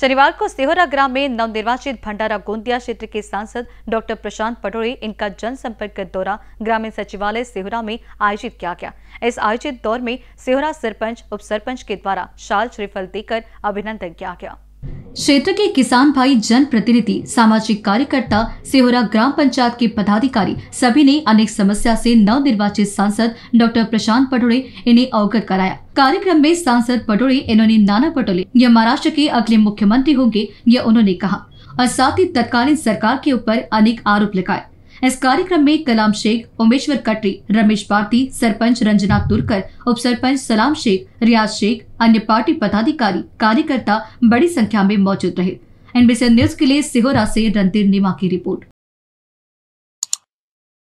शनिवार को सिहोरा ग्राम में नवनिर्वाचित भंडारा गोंदिया क्षेत्र के सांसद डॉक्टर प्रशांत पटोरी इनका जनसंपर्क दौरा ग्रामीण सचिवालय सिहोरा में आयोजित किया गया इस आयोजित दौर में सिहोरा सरपंच उप सरपंच के द्वारा शाल श्रीफल देकर अभिनंदन किया गया क्षेत्र के किसान भाई जन प्रतिनिधि सामाजिक कार्यकर्ता सेहोरा ग्राम पंचायत के पदाधिकारी सभी ने अनेक समस्या से नवनिर्वाचित सांसद डॉक्टर प्रशांत पटोड़े इन्हें अवगत कराया कार्यक्रम में सांसद पटोड़े इन्होंने नाना पटोले यह महाराष्ट्र के अगले मुख्यमंत्री होंगे यह उन्होंने कहा और साथ ही तत्कालीन सरकार के ऊपर अनेक आरोप लगाए इस कार्यक्रम में कलाम शेख उमेश्वर कटरी रमेश भारती सरपंच रंजना तुरकर उप सरपंच सलाम शेख रियाज शेख अन्य पार्टी पदाधिकारी कार्यकर्ता बड़ी संख्या में मौजूद रहे एनबीसी न्यूज के लिए सिहोरा से रणधीर निमा की रिपोर्ट